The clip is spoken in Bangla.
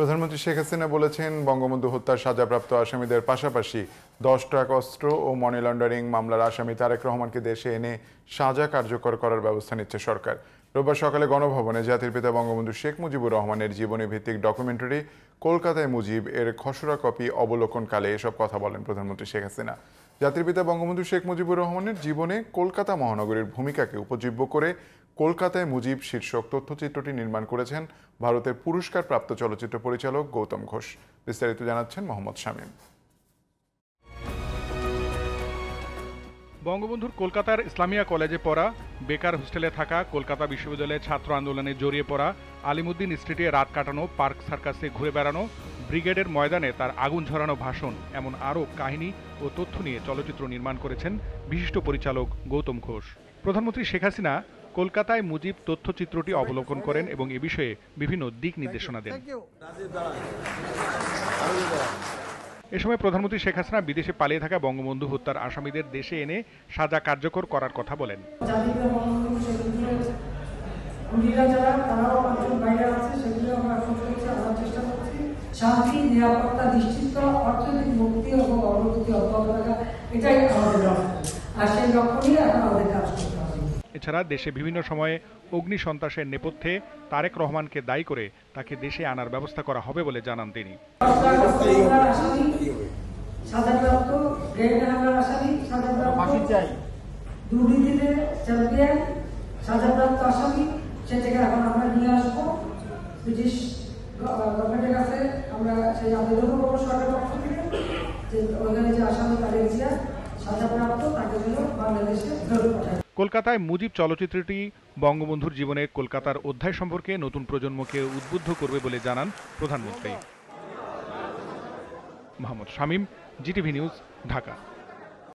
প্রধানমন্ত্রী শেখ হাসিনা বলেছেন বঙ্গবন্ধু হত্যার সাজাপ্রাপ্ত আসামিদের পাশাপাশি দশ ট্রাক অস্ত্র ও মানি লন্ডারিং মামলার আসামি তারেক রহমানকে দেশে এনে সাজা কার্যকর করার ব্যবস্থা নিচ্ছে সরকার রোববার সকালে গণভবনে জাতির পিতা বঙ্গবন্ধু শেখ মুজিবুর রহমানের জীবনী ভিত্তিক ডকুমেন্টারি কলকাতায় মুজিব এর খসড়া কপি অবলোকনকালে এসব কথা বলেন প্রধানমন্ত্রী শেখ হাসিনা জাতির পিতা বঙ্গবন্ধু শেখ মুজিবুর রহমানের জীবনে কলকাতা মহানগরীর ভূমিকাকে উপজীব্য করে কলকাতায় মুজিব শীর্ষক তথ্যচিত্রটি নির্মাণ করেছেন ভারতের পুরস্কারপ্রাপ্ত চলচ্চিত্র পরিচালক গৌতম ঘোষ বিস্তারিত জানাচ্ছেন মোহাম্মদ শামীম বঙ্গবন্ধুর কলকাতার ইসলামিয়া কলেজে পড়া বেকার হোস্টেলে থাকা কলকাতা বিশ্ববিদ্যালয়ে ছাত্র আন্দোলনে জড়িয়ে পড়া আলিমুদ্দিন স্ট্রিটে রাত কাটানো পার্ক সার্কাসে ঘুরে বেড়ানো ব্রিগেডের ময়দানে তার আগুন ঝরানো ভাষণ এমন আরও কাহিনী ও তথ্য নিয়ে চলচ্চিত্র নির্মাণ করেছেন বিশিষ্ট পরিচালক গৌতম ঘোষ প্রধানমন্ত্রী শেখ হাসিনা কলকাতায় মুজিব তথ্যচিত্রটি অবলোকন করেন এবং এ বিষয়ে বিভিন্ন দিক নির্দেশনা দেন এ সময় প্রধানমন্ত্রী শেখ হাসিনা বিদেশে পালিয়ে থাকা বঙ্গবন্ধু হত্যার আসামিদের দেশে এনে সাজা কার্যকর করার কথা বলেন এটাই আমাদের লক্ষ্য আর সেই লক্ষ্য নিয়ে এখন আমাদের কাজ এছাড়া দেশে বিভিন্ন সময়ে অগ্নি সন্ত্রাসের নেপথ্যে তারেক রহমানকে দায়ী করে তাকে দেশে আনার ব্যবস্থা করা হবে বলে জানান তিনি সাজাপ্রাপ্ত তাকে বাংলাদেশে ফেরত পাঠায় কলকাতায় মুজিব চলচ্চিত্রটি বঙ্গবন্ধুর জীবনে কলকাতার অধ্যায় সম্পর্কে নতুন প্রজন্মকে উদ্বুদ্ধ করবে বলে জানান প্রধানমন্ত্রী মোহাম্মদ শামীম জিটিভি নিউজ ঢাকা